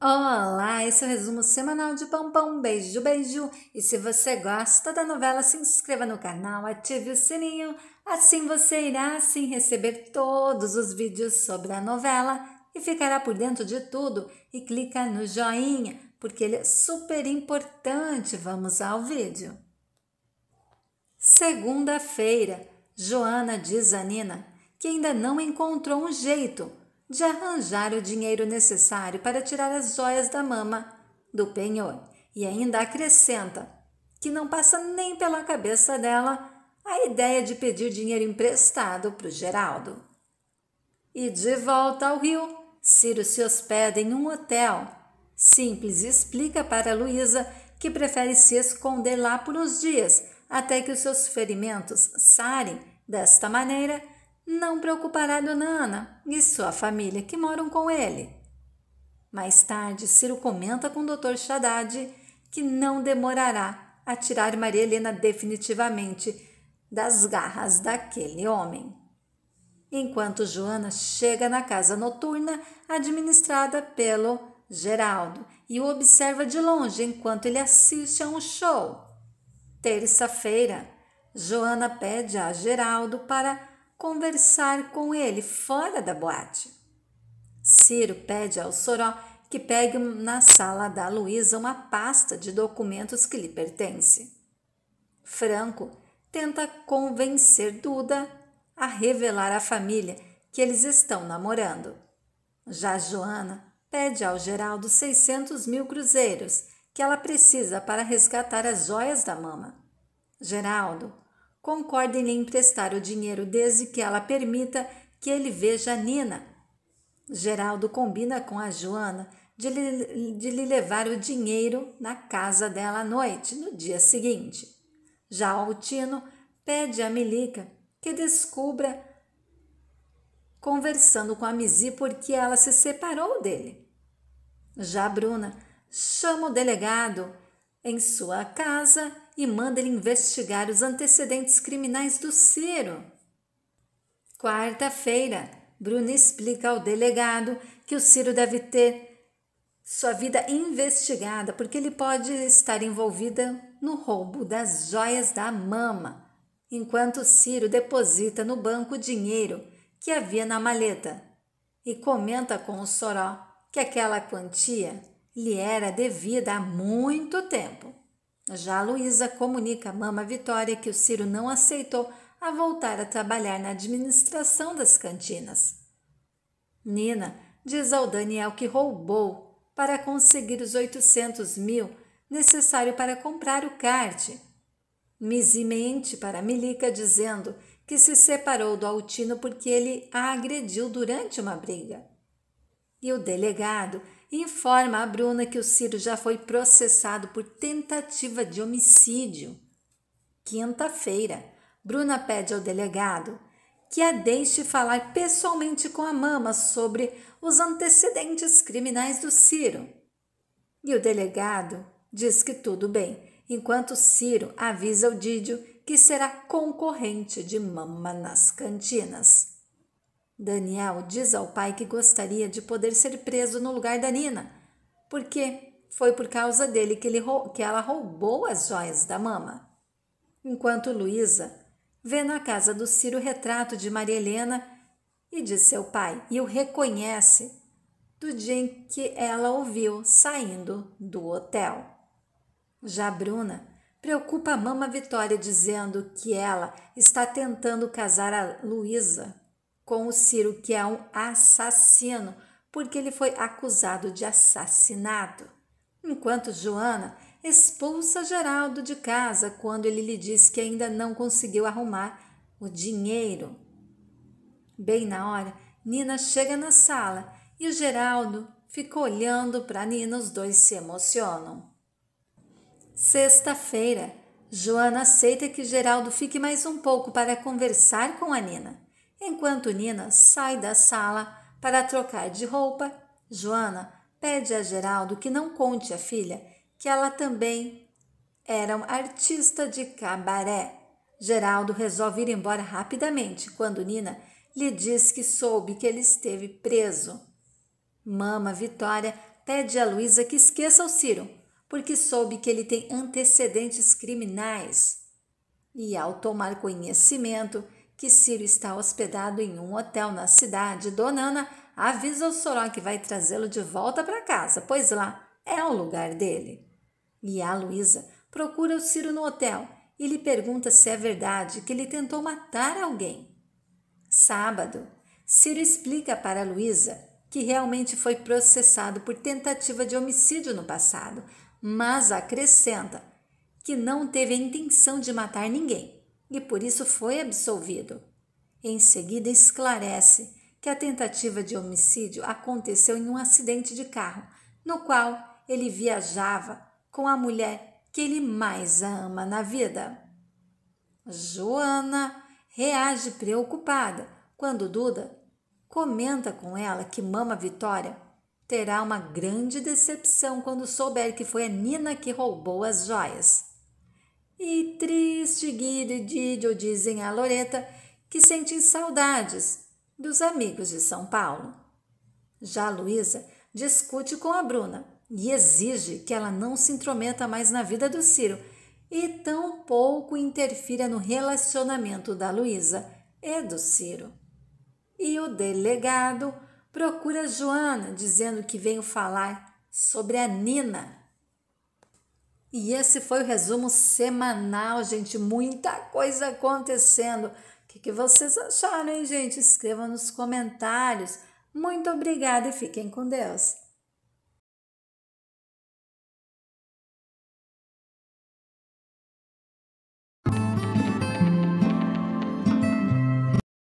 Olá, esse é o resumo semanal de Pão Beijo, beijo. E se você gosta da novela, se inscreva no canal, ative o sininho. Assim você irá sim receber todos os vídeos sobre a novela e ficará por dentro de tudo. E clica no joinha, porque ele é super importante. Vamos ao vídeo. Segunda-feira, Joana diz a Nina que ainda não encontrou um jeito de arranjar o dinheiro necessário para tirar as joias da mama do penhor e ainda acrescenta que não passa nem pela cabeça dela a ideia de pedir dinheiro emprestado para o Geraldo. E de volta ao Rio, Ciro se hospeda em um hotel. Simples explica para Luísa que prefere se esconder lá por uns dias até que os seus ferimentos sarem. Desta maneira, não preocupará Donana e sua família que moram com ele. Mais tarde, Ciro comenta com o Dr. Haddad que não demorará a tirar Maria Helena definitivamente das garras daquele homem. Enquanto Joana chega na casa noturna administrada pelo Geraldo e o observa de longe enquanto ele assiste a um show. Terça-feira, Joana pede a Geraldo para conversar com ele fora da boate. Ciro pede ao Soró que pegue na sala da Luísa uma pasta de documentos que lhe pertence. Franco tenta convencer Duda a revelar à família que eles estão namorando. Já Joana pede ao Geraldo 600 mil cruzeiros que ela precisa para resgatar as joias da mama. Geraldo concorda em lhe emprestar o dinheiro desde que ela permita que ele veja a Nina. Geraldo combina com a Joana de lhe, de lhe levar o dinheiro na casa dela à noite, no dia seguinte. Já Altino pede a Melica que descubra conversando com a Mizi porque ela se separou dele. Já Bruna chama o delegado em sua casa e manda ele investigar os antecedentes criminais do Ciro. Quarta-feira, Bruno explica ao delegado que o Ciro deve ter sua vida investigada porque ele pode estar envolvida no roubo das joias da mama, enquanto Ciro deposita no banco o dinheiro que havia na maleta e comenta com o Soró que aquela quantia lhe era devida há muito tempo. Já Luísa comunica à mama Vitória que o Ciro não aceitou a voltar a trabalhar na administração das cantinas. Nina diz ao Daniel que roubou para conseguir os 800 mil necessário para comprar o kart. Mizzy mente para Milica dizendo que se separou do Altino porque ele a agrediu durante uma briga. E o delegado informa a Bruna que o Ciro já foi processado por tentativa de homicídio. Quinta-feira, Bruna pede ao delegado que a deixe falar pessoalmente com a mama sobre os antecedentes criminais do Ciro. E o delegado diz que tudo bem, enquanto Ciro avisa o Didio que será concorrente de mama nas cantinas. Daniel diz ao pai que gostaria de poder ser preso no lugar da Nina, porque foi por causa dele que, ele, que ela roubou as joias da mama. Enquanto Luísa vê na casa do Ciro o retrato de Maria Helena e de seu pai e o reconhece do dia em que ela ouviu saindo do hotel. Já Bruna preocupa a mama Vitória dizendo que ela está tentando casar a Luísa com o Ciro, que é um assassino, porque ele foi acusado de assassinato. Enquanto Joana expulsa Geraldo de casa quando ele lhe diz que ainda não conseguiu arrumar o dinheiro. Bem na hora, Nina chega na sala e o Geraldo fica olhando para Nina, os dois se emocionam. Sexta-feira, Joana aceita que Geraldo fique mais um pouco para conversar com a Nina. Enquanto Nina sai da sala para trocar de roupa, Joana pede a Geraldo que não conte à filha que ela também era um artista de cabaré. Geraldo resolve ir embora rapidamente quando Nina lhe diz que soube que ele esteve preso. Mama Vitória pede a Luísa que esqueça o Ciro, porque soube que ele tem antecedentes criminais. E ao tomar conhecimento que Ciro está hospedado em um hotel na cidade, Dona Ana avisa ao Soró que vai trazê-lo de volta para casa, pois lá é o lugar dele. E a Luísa procura o Ciro no hotel e lhe pergunta se é verdade que ele tentou matar alguém. Sábado, Ciro explica para Luísa que realmente foi processado por tentativa de homicídio no passado, mas acrescenta que não teve a intenção de matar ninguém e por isso foi absolvido. Em seguida, esclarece que a tentativa de homicídio aconteceu em um acidente de carro, no qual ele viajava com a mulher que ele mais ama na vida. Joana reage preocupada quando Duda comenta com ela que Mama Vitória terá uma grande decepção quando souber que foi a Nina que roubou as joias. E triste Guido e Didio dizem a Loreta que sentem saudades dos amigos de São Paulo. Já Luísa discute com a Bruna e exige que ela não se intrometa mais na vida do Ciro e tampouco interfira no relacionamento da Luísa e do Ciro. E o delegado procura Joana dizendo que veio falar sobre a Nina e esse foi o resumo semanal, gente. Muita coisa acontecendo. O que, que vocês acharam, hein, gente? Escreva nos comentários. Muito obrigada e fiquem com Deus.